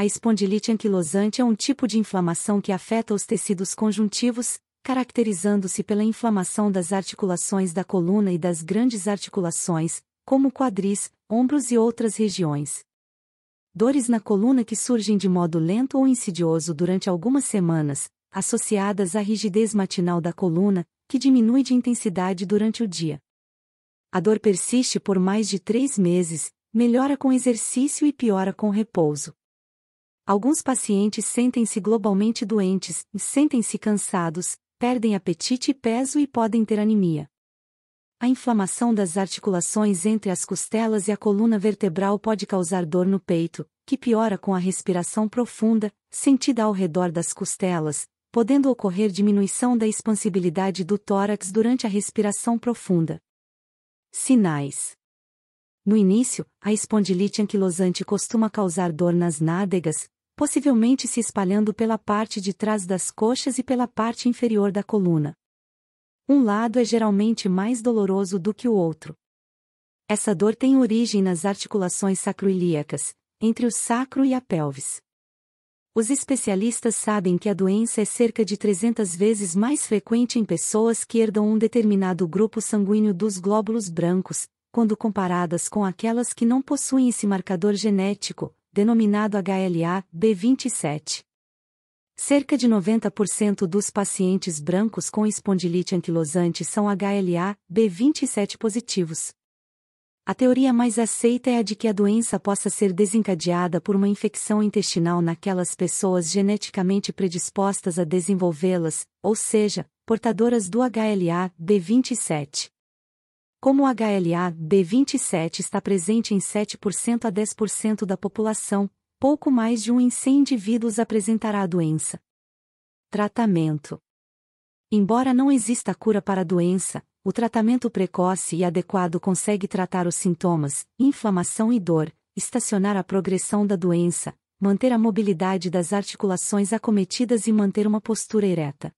A espondilite anquilosante é um tipo de inflamação que afeta os tecidos conjuntivos, caracterizando-se pela inflamação das articulações da coluna e das grandes articulações, como quadris, ombros e outras regiões. Dores na coluna que surgem de modo lento ou insidioso durante algumas semanas, associadas à rigidez matinal da coluna, que diminui de intensidade durante o dia. A dor persiste por mais de três meses, melhora com exercício e piora com repouso. Alguns pacientes sentem-se globalmente doentes, sentem-se cansados, perdem apetite e peso e podem ter anemia. A inflamação das articulações entre as costelas e a coluna vertebral pode causar dor no peito, que piora com a respiração profunda, sentida ao redor das costelas, podendo ocorrer diminuição da expansibilidade do tórax durante a respiração profunda. Sinais no início, a espondilite anquilosante costuma causar dor nas nádegas, possivelmente se espalhando pela parte de trás das coxas e pela parte inferior da coluna. Um lado é geralmente mais doloroso do que o outro. Essa dor tem origem nas articulações sacroiliacas, entre o sacro e a pelvis. Os especialistas sabem que a doença é cerca de 300 vezes mais frequente em pessoas que herdam um determinado grupo sanguíneo dos glóbulos brancos, quando comparadas com aquelas que não possuem esse marcador genético, denominado HLA B27. Cerca de 90% dos pacientes brancos com espondilite anquilosante são HLA B27 positivos. A teoria mais aceita é a de que a doença possa ser desencadeada por uma infecção intestinal naquelas pessoas geneticamente predispostas a desenvolvê-las, ou seja, portadoras do HLA B27. Como o HLA B27 está presente em 7% a 10% da população, pouco mais de um em 100 indivíduos apresentará a doença. Tratamento: Embora não exista cura para a doença, o tratamento precoce e adequado consegue tratar os sintomas, inflamação e dor, estacionar a progressão da doença, manter a mobilidade das articulações acometidas e manter uma postura ereta.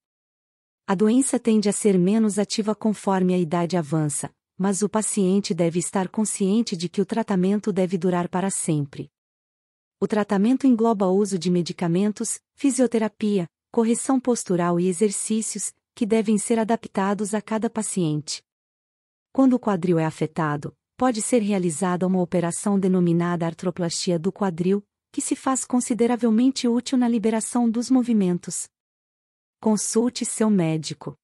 A doença tende a ser menos ativa conforme a idade avança, mas o paciente deve estar consciente de que o tratamento deve durar para sempre. O tratamento engloba o uso de medicamentos, fisioterapia, correção postural e exercícios, que devem ser adaptados a cada paciente. Quando o quadril é afetado, pode ser realizada uma operação denominada artroplastia do quadril, que se faz consideravelmente útil na liberação dos movimentos. Consulte seu médico.